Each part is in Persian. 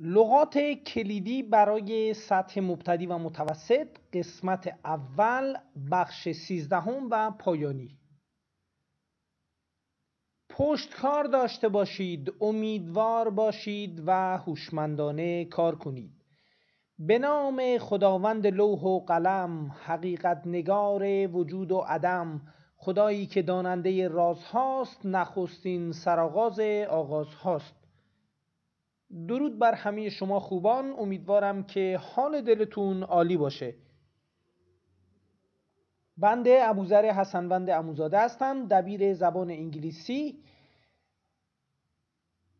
لغات کلیدی برای سطح مبتدی و متوسط قسمت اول بخش سیزدهم و پایانی پشتکار داشته باشید امیدوار باشید و هوشمندانه کار کنید به نام خداوند لوح و قلم حقیقت نگار وجود و عدم خدایی که داننده رازهاست نخستین سرآغاز آغاز هاست درود بر همه شما خوبان امیدوارم که حال دلتون عالی باشه بنده ابوذر حسنوند اموزاده هستم دبیر زبان انگلیسی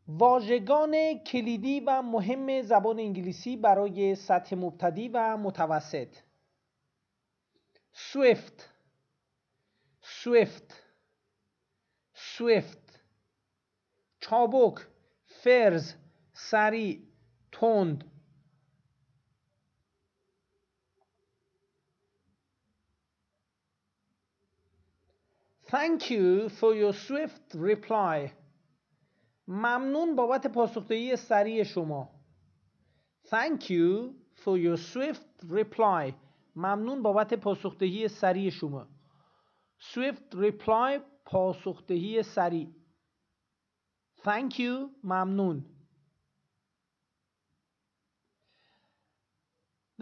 واژگان کلیدی و مهم زبان انگلیسی برای سطح مبتدی و متوسط سویفت سویفت سویفت چابک فرز سریع تند Thank you for your swift reply. ممنون بابت پاسخگویی سریع شما. Thank you for your swift reply. ممنون بابت پاسخدهی سریع شما. Swift reply پاسخدهی سریع. Thank you ممنون.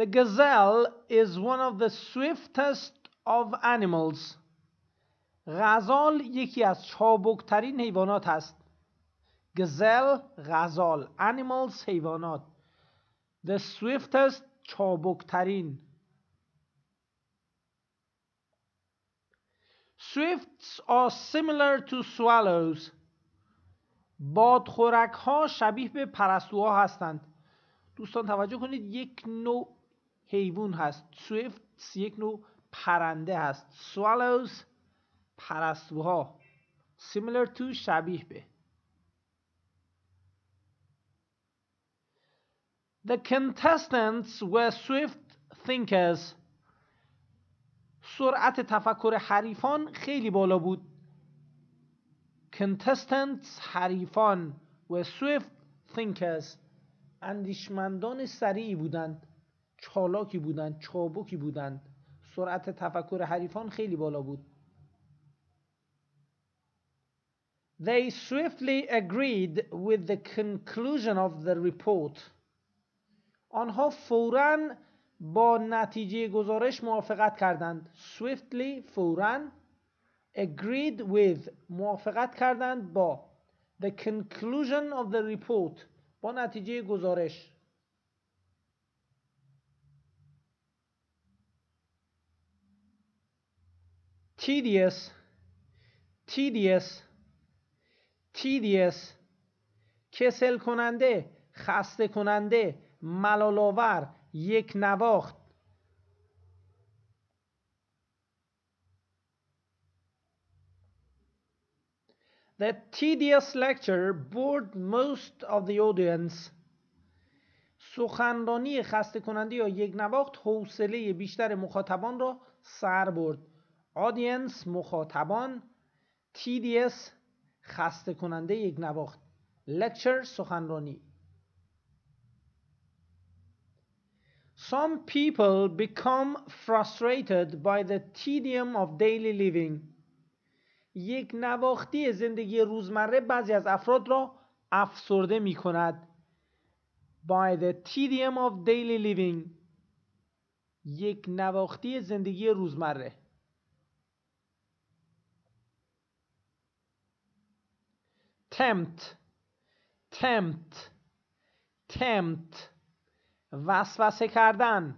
The gazelle is one of the swiftest of animals. غزال یکی از چابکترین حیوانات است. گزل غزال animals حیوانات the swiftest چابکترین swifts are similar to swallows بادخورک ها شبیه به پرستوها هستند دوستان توجه کنید یک نوع حیوان هست سویفت یک نوع پرنده هست سوالوز پرستوها سیمیلر تو شبیه به The contestants were swift thinkers سرعت تفکر حریفان خیلی بالا بود contestants حریفان و swift thinkers اندیشمندان سریعی بودند چالاکی بودند چابکی بودند سرعت تفکر حریفان خیلی بالا بود They swiftly agreed with the conclusion of the report. آنها فوراً با نتیجه گزارش موافقت کردند. Swiftly فوراً agreed with موافقت کردند با the conclusion of the report با نتیجه گزارش tedious tedious tedious کسل کننده خسته کننده ملالاور یک نواخت The tedious lecture bored most of the audience. سخنرانی خسته کننده یا یک نواخت حوصله بیشتر مخاطبان را سر برد. آدینس مخاطبان TDS خسته کننده یک نواخت لکچر سخنرانی Some people become frustrated by the tedium of daily living. یک نواختی زندگی روزمره بعضی از افراد را افسرده می کند. By the tedium of daily living. یک نواختی زندگی روزمره. تمت تمت تمت وسوسه کردن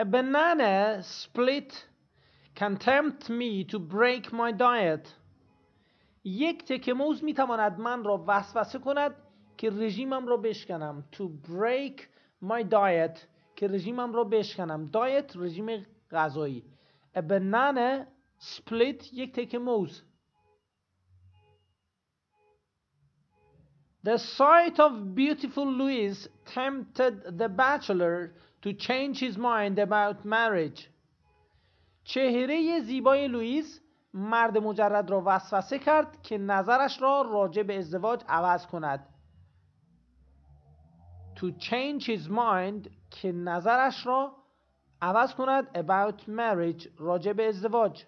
A banana split can tempt me to break my diet. یک تک موز می تواند من را وسوسه کند که رژیمم را بشکنم. To break my diet. که رژیمم رو بشکنم دایت رژیم غذایی بنانه سپلیت یک تک موز The sight of beautiful Louise tempted the bachelor to change his mind about marriage. چهره زیبای لوئیس مرد مجرد را وسوسه کرد که نظرش را راجع به ازدواج عوض کند. To change his mind که نظرش را عوض کند about marriage راجع به ازدواج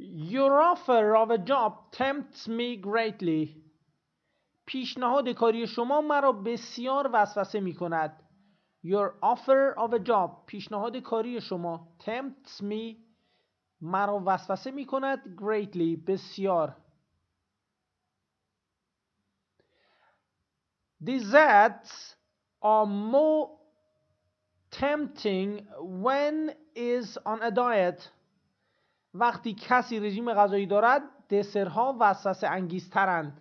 Your offer of a job tempts me greatly پیشنهاد کاری شما مرا بسیار وسوسه می کند Your offer of a job پیشنهاد کاری شما tempts me مرا وسوسه می کند greatly بسیار desserts are more tempting when is on a diet وقتی کسی رژیم غذایی دارد دسرها وسوسه انگیزترند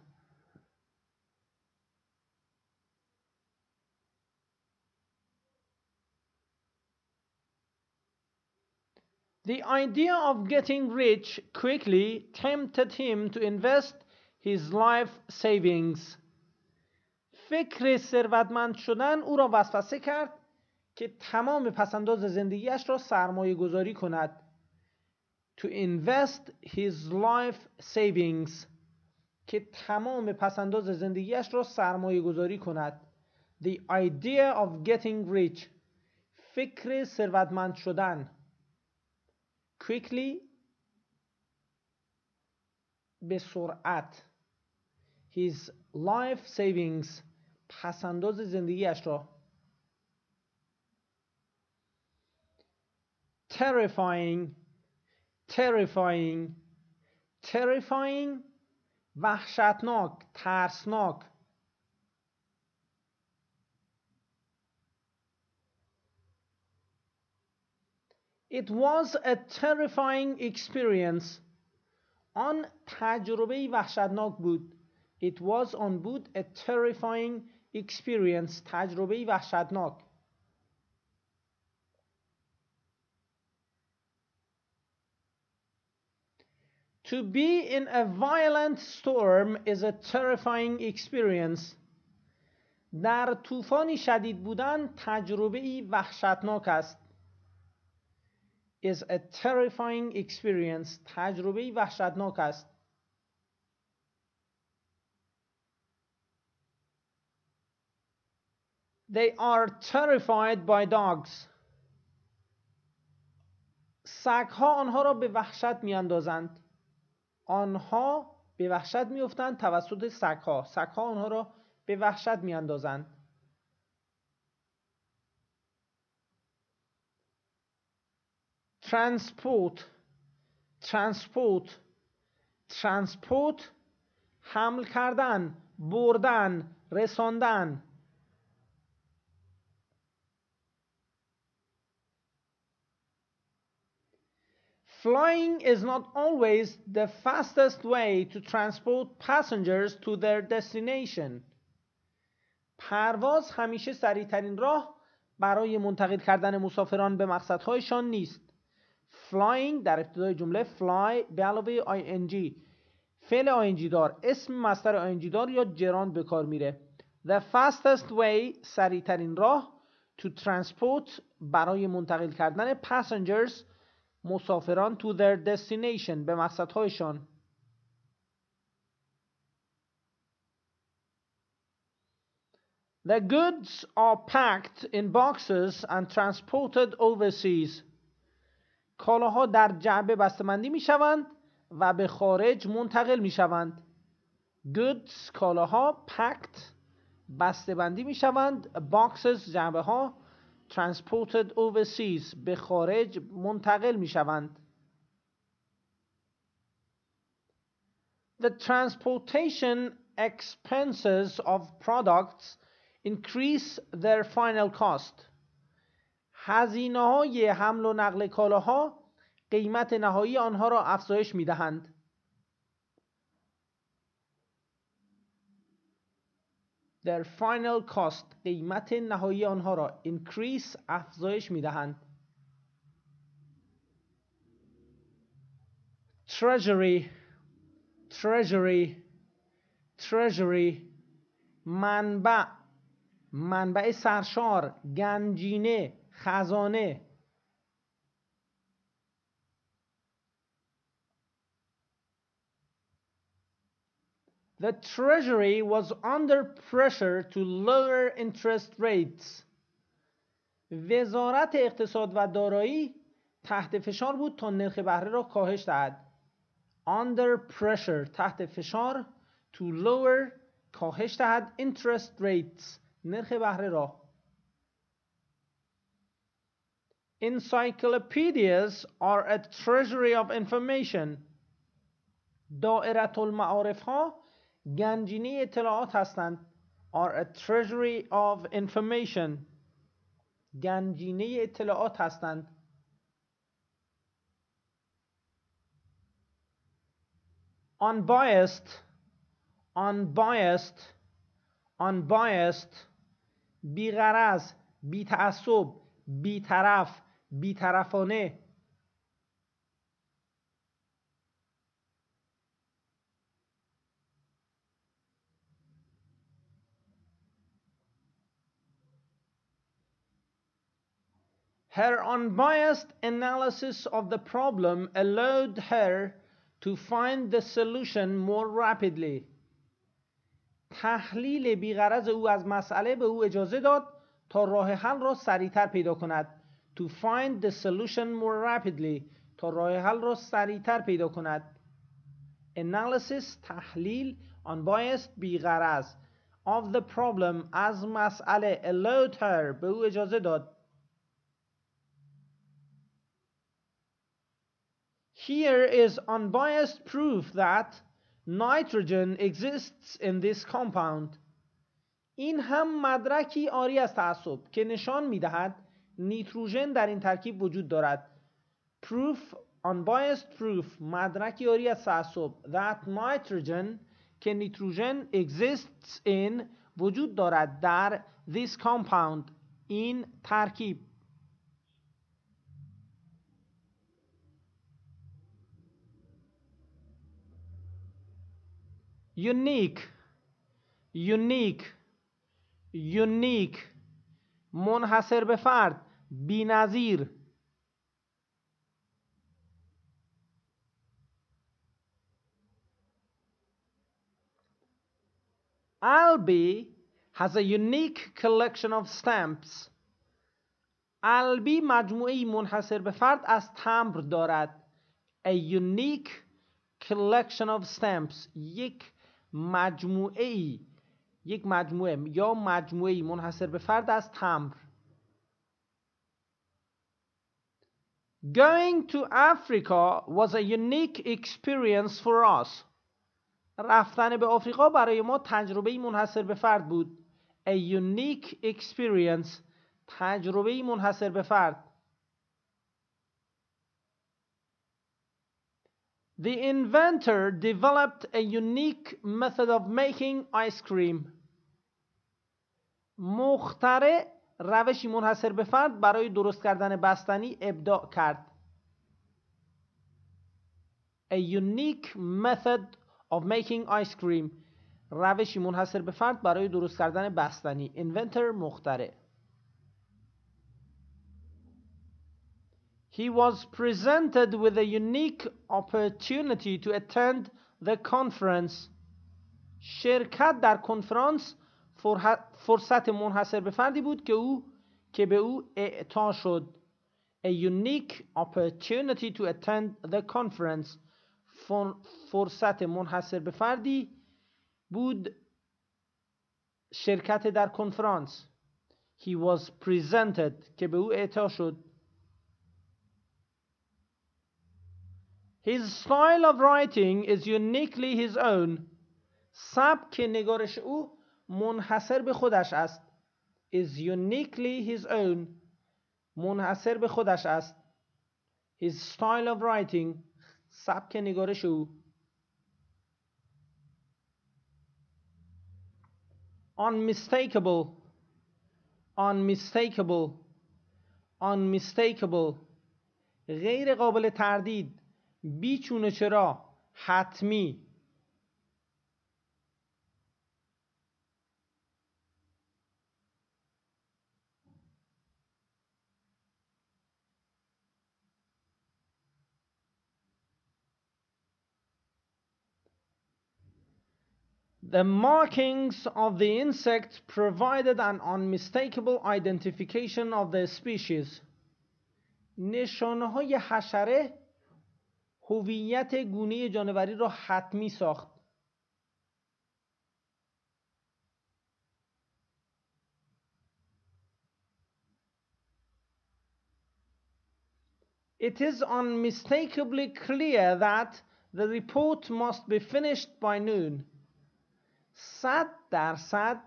The idea of getting rich quickly tempted him to invest his life savings. فکر ثروتمند شدن او را وسوسه کرد که تمام پسنداز زندگیش را سرمایه گذاری کند to invest his life savings که تمام پسنداز زندگیش را سرمایه گذاری کند the idea of getting rich فکر ثروتمند شدن quickly به سرعت his life savings پسنداز زندگیش را terrifying terrifying terrifying وحشتناک ترسناک It was a terrifying experience. آن تجربه وحشتناک بود. It was on بود a terrifying experience تجربه وحشتناک To be in a violent storm is a terrifying experience. در طوفانی شدید بودن تجربه ای وحشتناک است. Is a terrifying experience. تجربه ای وحشتناک است. They are terrified by dogs. سگ ها آنها را به وحشت میاندازند. آنها به وحشت می توسط سگ ها. سگ ها آنها را به وحشت میاندازند. اندازند. ترانسپورت ترانسپورت حمل کردن بردن رساندن Flying is not always the fastest way to transport passengers to their destination. پرواز همیشه سریعترین راه برای منتقل کردن مسافران به مقصدهایشان نیست. Flying در ابتدای جمله fly به علاوه ing فعل ing دار اسم مصدر ing دار یا جران به کار میره. The fastest way سریعترین راه to transport برای منتقل کردن passengers مسافران to their destination به مقصدهایشان The goods are packed in boxes and transported overseas. کالاها در جعبه بسته‌بندی شوند و به خارج منتقل شوند Goods کالاها packed بسته‌بندی شوند Boxes جعبه ها transported overseas به خارج منتقل می شوند The transportation expenses of products increase their final cost هزینه های حمل و نقل کالاها قیمت نهایی آنها را افزایش می دهند در فاینل کاست قیمت نهایی آنها را increase افزایش می دهند treasury treasury treasury منبع منبع سرشار گنجینه خزانه the Treasury was under pressure to lower interest rates. وزارت اقتصاد و دارایی تحت فشار بود تا نرخ بهره را کاهش دهد. Under pressure تحت فشار to lower کاهش دهد interest rates نرخ بهره را. Encyclopedias are a treasury of information. دائرت المعارف ها گنجینه اطلاعات هستند are a treasury of information گنجینه اطلاعات هستند unbiased unbiased unbiased بی‌غرض بی‌تعصب بیطرف بیطرفانه Her unbiased analysis of the problem allowed her to find the solution more rapidly. تحلیل بیغرض او از مسئله به او اجازه داد تا راه حل را سریعتر پیدا کند. To find the solution more rapidly. تا راه حل را سریعتر پیدا کند. Analysis تحلیل unbiased بیغرض of the problem از مسئله allowed her به او اجازه داد Here is unbiased proof that nitrogen exists in this compound. این هم مدرکی آری از تعصب که نشان می نیتروژن در این ترکیب وجود دارد. Proof unbiased proof مدرکی آری از تعصب that nitrogen که نیتروژن exists in وجود دارد در this compound این ترکیب یونیک یونیک یونیک منحصر به فرد بینظیر Albi has a unique collection of stamps. Albi مجموعه منحصر به فرد از تمبر دارد. A unique collection of stamps. یک مجموعه ای یک مجموعه یا مجموعه ای منحصر به فرد از تمر Going to Africa was a unique experience for us. رفتن به آفریقا برای ما تجربه منحصر به فرد بود. A unique experience. تجربه منحصر به فرد. The inventor developed a unique method of making ice cream. مخترع روشی منحصر به فرد برای درست کردن بستنی ابداع کرد. A unique method of making ice cream. روشی منحصر به فرد برای درست کردن بستنی. Inventor مخترع. he was presented with a unique opportunity to attend the conference شرکت در کنفرانس فرصت منحصر به فردی بود که او که به او اعطا شد a unique opportunity to attend the conference فرصت منحصر به فردی بود شرکت در کنفرانس he was presented که به او اعطا شد His style of writing is uniquely his own. سبک نگارش او منحصر به خودش است. Is uniquely his own. منحصر به خودش است. His style of writing. سبک نگارش او. unmistakable unmistakable unmistakable غیر قابل تردید بیچونه چرا حتمی The markings of the insect provided an unmistakable identification of the species. نشانه های حشره هویت گونه جانوری را حتمی ساخت It is unmistakably clear that the report must be finished by noon. صد صد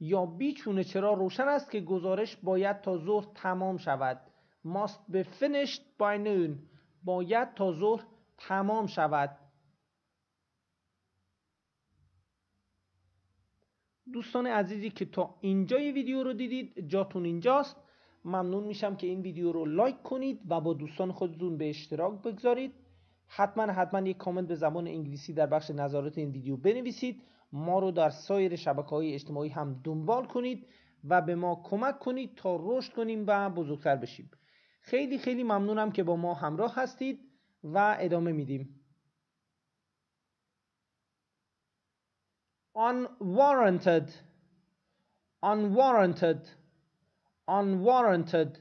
یا بیچونه چرا روشن است که گزارش باید تا ظهر تمام شود. Must be finished by noon. باید تا ظهر تمام شود دوستان عزیزی که تا اینجای ویدیو رو دیدید جاتون اینجاست ممنون میشم که این ویدیو رو لایک کنید و با دوستان خودتون به اشتراک بگذارید حتما حتما یک کامنت به زبان انگلیسی در بخش نظرات این ویدیو بنویسید ما رو در سایر شبکه های اجتماعی هم دنبال کنید و به ما کمک کنید تا رشد کنیم و بزرگتر بشیم خیلی خیلی ممنونم که با ما همراه هستید و ادامه میدیم unwarranted unwarranted unwarranted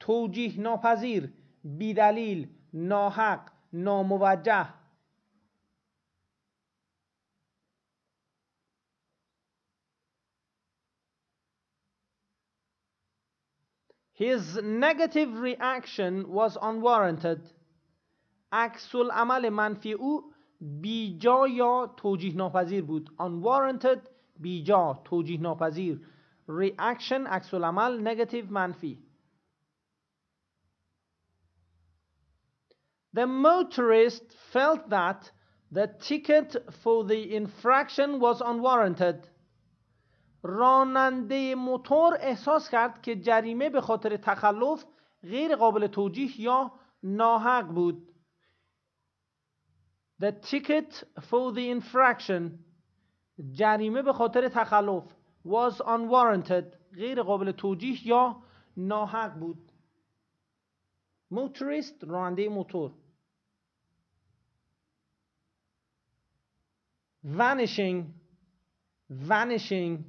توجیه ناپذیر بیدلیل ناحق ناموجه His negative reaction was unwarranted. عکس العمل منفی او بیجا یا توجیه ناپذیر بود unwarranted بیجا توجیه ناپذیر reaction عکس amal negative manfi. The motorist felt that the ticket for the infraction was unwarranted. راننده موتور احساس کرد که جریمه به خاطر تخلف غیر قابل توجیه یا ناحق بود The ticket for the infraction جریمه به خاطر تخلف was unwarranted غیر قابل توجیه یا ناحق بود موتوریست راننده موتور vanishing vanishing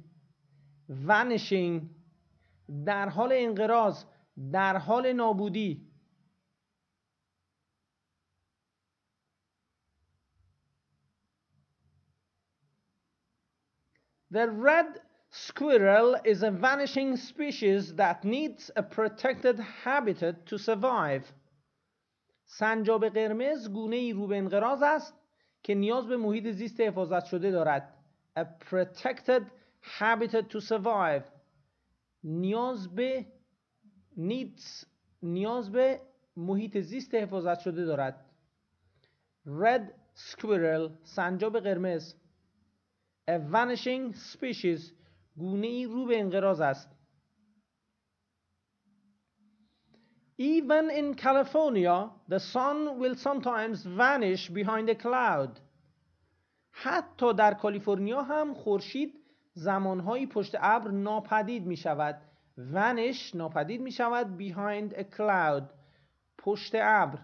ونشینگ در حال انقراض در حال نابودی The red squirrel is a vanishing species that needs a protected habitat to survive. سنجاب قرمز گونه ای رو به انقراض است که نیاز به محیط زیست حفاظت شده دارد. A protected habitat to survive نیاز به needs نیاز به محیط زیست حفاظت شده دارد red squirrel سنجاب قرمز a vanishing species گونه ای رو به انقراض است Even in California, the sun will sometimes vanish behind a cloud. حتی در کالیفرنیا هم خورشید زمانهایی پشت ابر ناپدید می شود ونش ناپدید می شود behind a cloud پشت ابر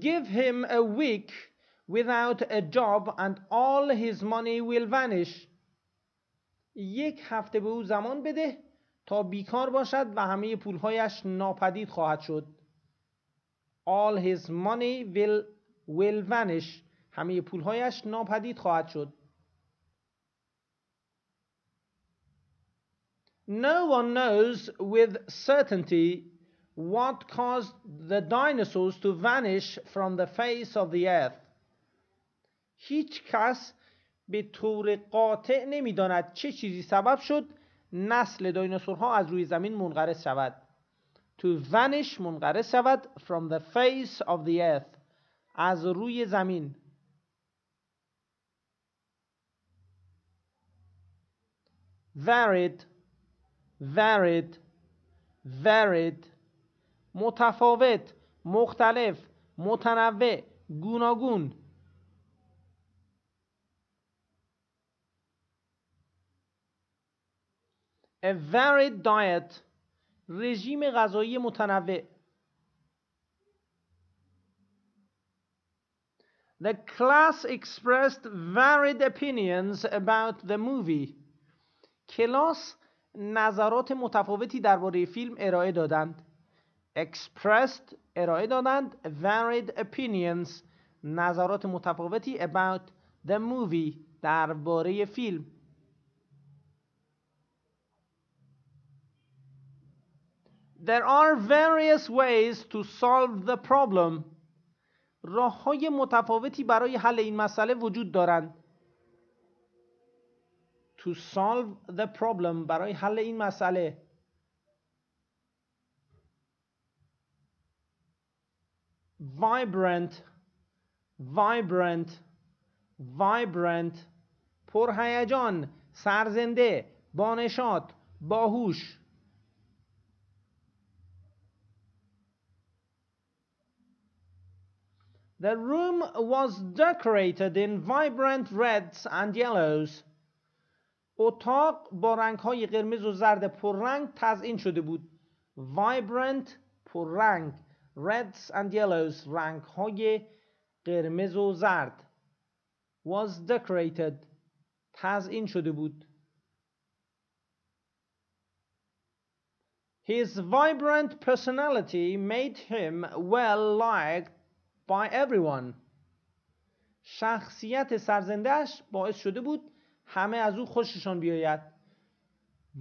give him a week without a job and all his money will vanish یک هفته به او زمان بده تا بیکار باشد و همه پولهایش ناپدید خواهد شد all his money will, will vanish همه پولهایش ناپدید خواهد شد No one knows with certainty what caused the dinosaurs to vanish from the face of the earth. هیچ کس به طور قاطع نمیداند چه چیزی سبب شد نسل دایناسورها از روی زمین منقرض شود. To vanish منقرض شود from the face of the earth. از روی زمین varied varied varied متفاوت مختلف متنوع گوناگون A varied diet رژیم غذایی متنوع The class expressed varied opinions about the movie کلاس نظرات متفاوتی درباره فیلم ارائه دادند expressed ارائه دادند varied opinions نظرات متفاوتی about the movie درباره فیلم There are various ways to solve the problem راه های متفاوتی برای حل این مسئله وجود دارند to solve the problem برای حل این مسئله vibrant vibrant vibrant پرهیجان سرزنده بانشات باهوش The room was decorated in vibrant reds and yellows. اتاق با رنگ های قرمز و زرد پررنگ تزئین شده بود vibrant پررنگ reds and yellows رنگ های قرمز و زرد was decorated تزئین شده بود His vibrant personality made him well liked by everyone. شخصیت سرزندهش باعث شده بود همه از او خوششان بیاید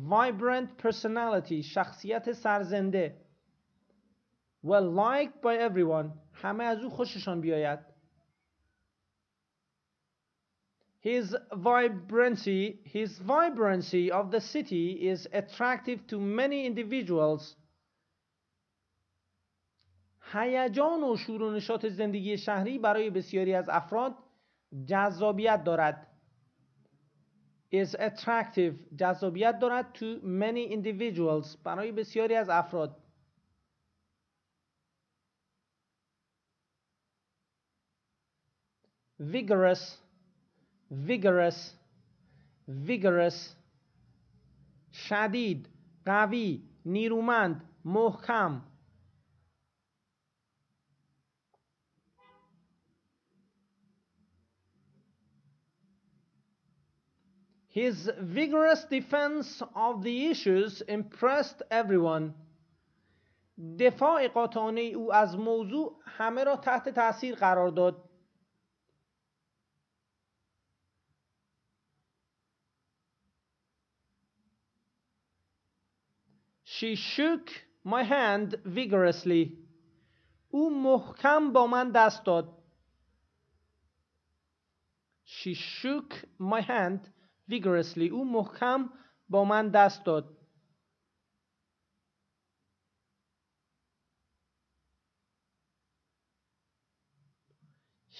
vibrant personality شخصیت سرزنده well liked by everyone همه از او خوششان بیاید His vibrancy, his vibrancy of the city is attractive to many individuals. هیجان و شور و نشاط زندگی شهری برای بسیاری از افراد جذابیت دارد. is attractive جذابیت دارد to many individuals برای بسیاری از افراد vigorous vigorous vigorous شدید قوی نیرومند محکم His vigorous defense of the issues impressed everyone. دفاع قاطعانه او از موضوع همه را تحت تاثیر قرار داد. She shook my hand vigorously. او محکم با من دست داد. She shook my hand vigorously او محکم با من دست داد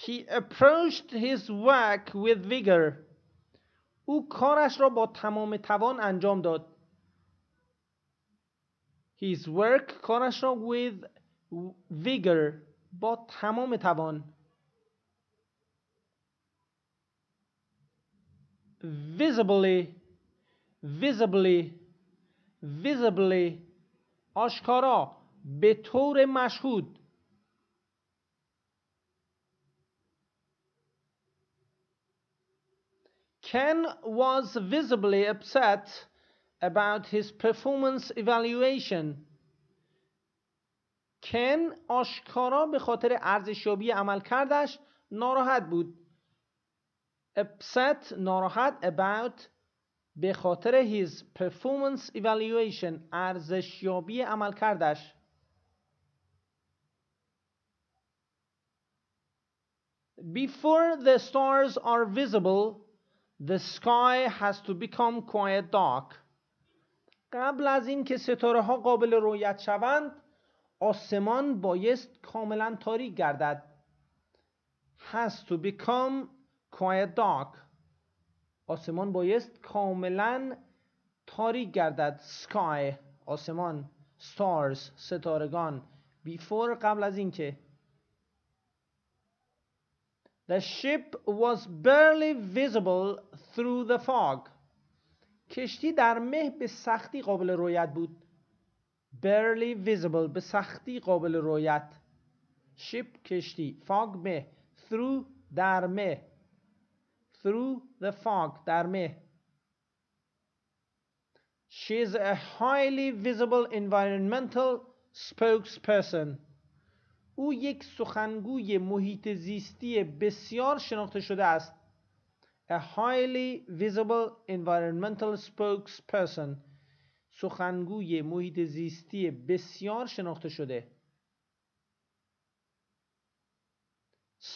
He approached his work with vigor. او کارش را با تمام توان انجام داد. His work کارش را with vigor با تمام توان visibly visibly visibly آشکارا به طور مشهود Ken was visibly upset about his performance evaluation. Ken آشکارا به خاطر ارزشیابی عملکردش ناراحت بود. upset ناراحت about به خاطر his performance evaluation ارزشیابی عمل کردش Before the stars are visible the sky has to become quite dark قبل از که ستاره ها قابل رویت شوند آسمان بایست کاملا تاریک گردد has to become quiet dark آسمان بایست کاملا تاریک گردد sky آسمان stars ستارگان before قبل از اینکه The ship was barely visible through the fog. کشتی در مه به سختی قابل رویت بود. Barely visible به سختی قابل رویت. Ship کشتی. Fog مه. Through در مه. through the fog در مه She is a highly visible environmental spokesperson. او یک سخنگوی محیط زیستی بسیار شناخته شده است. A highly visible environmental spokesperson. سخنگوی محیط زیستی بسیار شناخته شده.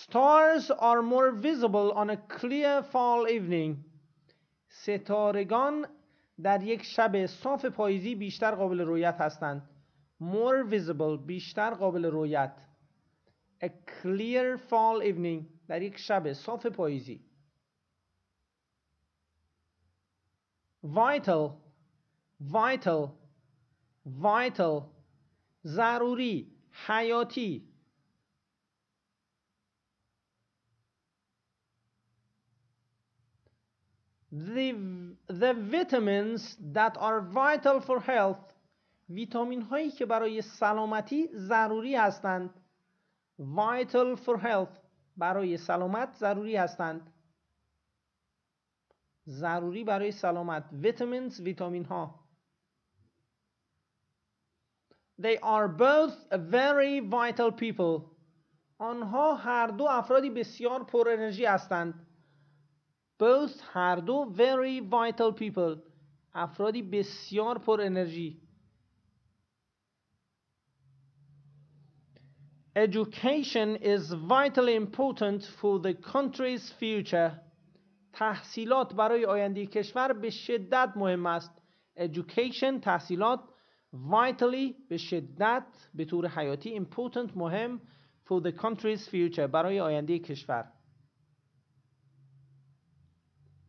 Stars are more visible on a clear fall evening. ستارگان در یک شب صاف پاییزی بیشتر قابل رویت هستند. More visible بیشتر قابل رویت. A clear fall evening در یک شب صاف پاییزی. Vital Vital Vital ضروری حیاتی the, the vitamins that are vital for health ویتامین هایی که برای سلامتی ضروری هستند vital for health برای سلامت ضروری هستند ضروری برای سلامت vitamins ویتامین ها They are both very vital people آنها هر دو افرادی بسیار پر انرژی هستند both هر دو very vital people افرادی بسیار پر انرژی Education is vitally important for the country's future. تحصیلات برای آینده کشور به شدت مهم است. Education تحصیلات vitally به شدت به طور حیاتی important مهم for the country's future برای آینده کشور.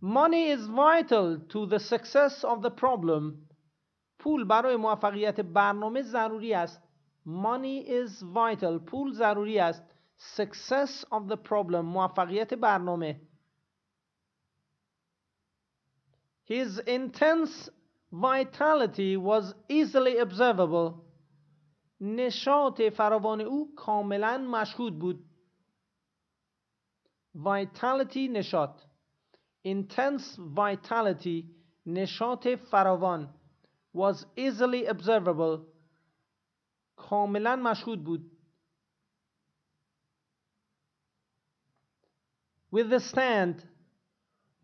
Money is vital to the success of the problem. پول برای موفقیت برنامه ضروری است. Money is vital. پول ضروری است. Success of the problem. موفقیت برنامه. His intense vitality was easily observable. نشاط فراوان او کاملا مشهود بود. Vitality نشاط. intense vitality نشاط فراوان was easily observable کاملا مشهود بود withstand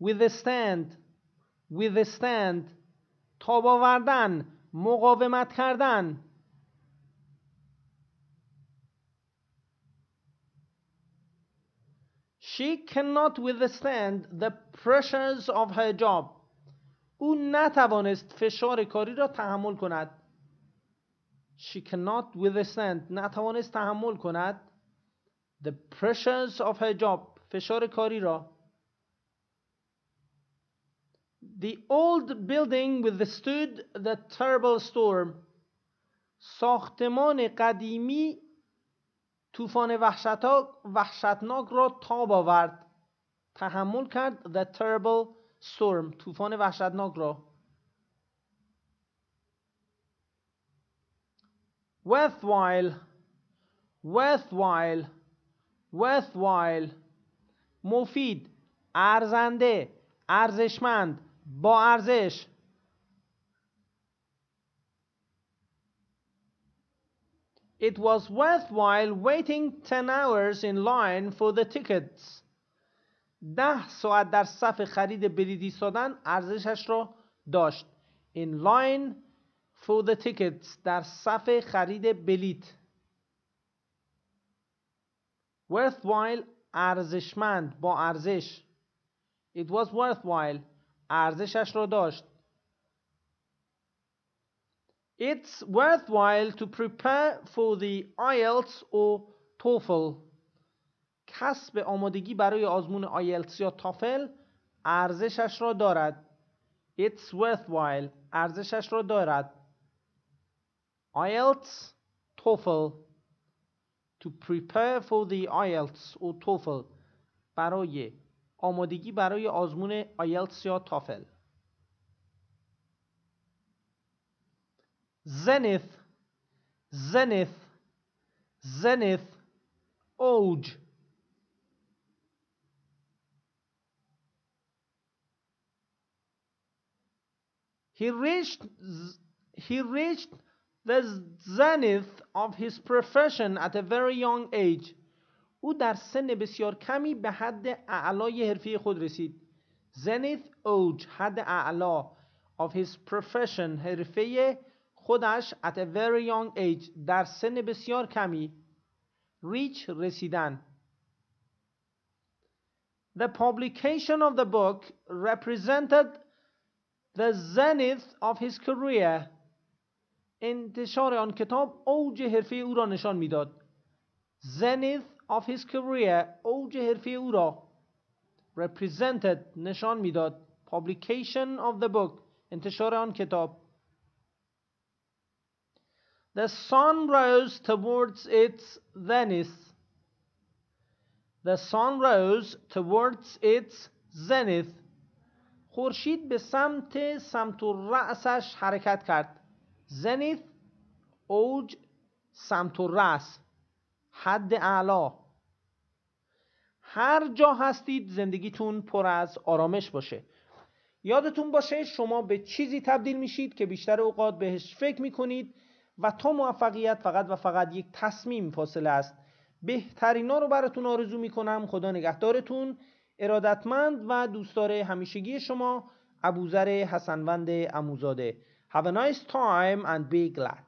withstand withstand تاب آوردن مقاومت کردن She cannot withstand the pressures of her job. او نتوانست فشار کاری را تحمل کند. She cannot withstand نتوانست تحمل کند the pressures of her job فشار کاری را The old building withstood the terrible storm ساختمان قدیمی طوفان وحشتناک را تاب آورد تحمل کرد The Terrible Storm طوفان وحشتناک را worthwhile worthwhile worthwhile مفید ارزنده ارزشمند با ارزش It was worthwhile waiting 10 hours in line for the tickets. ده ساعت در صف خرید بلیط ایستادن ارزشش را داشت. In line for the tickets در صف خرید بلیط. worthwhile ارزشمند با ارزش. It was worthwhile ارزشش را داشت. It's worthwhile to prepare for the IELTS or TOEFL. کسب آمادگی برای آزمون IELTS یا TOEFL ارزشش را دارد. It's worthwhile. ارزشش را دارد. IELTS, TOEFL. To prepare for the IELTS or TOEFL. برای آمادگی برای آزمون IELTS یا TOEFL. zenith, zenith, zenith, oge. He reached, he reached the zenith of his profession at a very young age. او در سن بسیار کمی به حد اعلای حرفی خود رسید. zenith اوج حد اعلا of his profession حرفه خودش at a very young age در سن بسیار کمی reach رسیدن The publication of the book represented the zenith of his career انتشار آن کتاب اوج حرفه او را نشان میداد zenith of his career اوج حرفه او را represented نشان میداد publication of the book انتشار آن کتاب The sun rose towards its zenith. The sun towards its zenith. خورشید به سمت سمت رأسش حرکت کرد. Zenith. اوج سمت رأس حد اعلا هر جا هستید زندگیتون پر از آرامش باشه یادتون باشه شما به چیزی تبدیل میشید که بیشتر اوقات بهش فکر میکنید و تا موفقیت فقط و فقط یک تصمیم فاصله است بهترینا رو براتون آرزو میکنم خدا نگهدارتون ارادتمند و دوستدار همیشگی شما ابوذر حسنوند اموزاده Have a nice time and be glad